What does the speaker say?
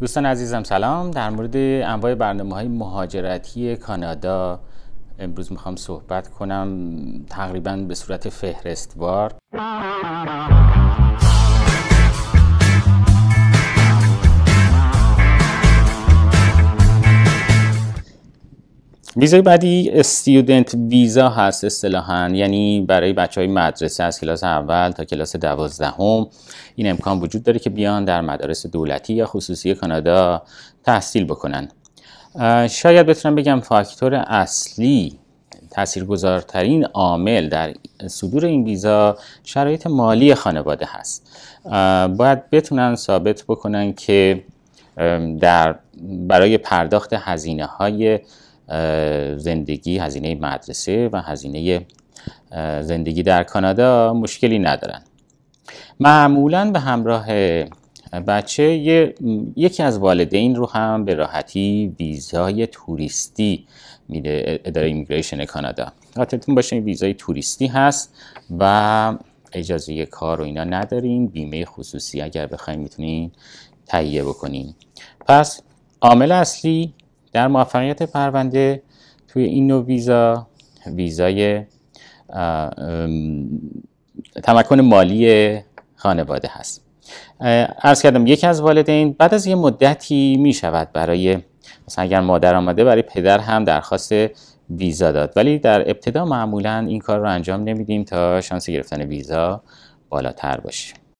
دوستان عزیزم سلام در مورد انواع برنامه های مهاجرتی کانادا امروز میخوام صحبت کنم تقریبا به صورت فهرستوار ویزای بعدی استیودنت ویزا هست اصطلاحا یعنی برای بچه های مدرسه از کلاس اول تا کلاس دوازدهم این امکان وجود داره که بیان در مدارس دولتی یا خصوصی کانادا تحصیل بکنن شاید بتونم بگم فاکتور اصلی تاثیرگذارترین عامل در صدور این ویزا شرایط مالی خانواده هست باید بتونن ثابت بکنن که در برای پرداخت هزینه های زندگی هزینه مدرسه و هزینه زندگی در کانادا مشکلی ندارن معمولا به همراه بچه یکی از والدین رو هم به راحتی ویزای توریستی میده اداره ایمیگریشن کانادا خاطرتون باشه این ویزای توریستی هست و اجازه کار رو اینا ندارین بیمه خصوصی اگر بخوایم میتونین تهیه بکنین پس عامل اصلی در موفقیت پرونده توی این نوع ویزا ویزای تمکن مالی خانواده هست ارز کردم یکی از والدین بعد از یه مدتی می شود برای مثلا اگر مادر آمده برای پدر هم درخواست ویزا داد ولی در ابتدا معمولا این کار رو انجام نمیدیم تا شانس گرفتن ویزا بالاتر باشه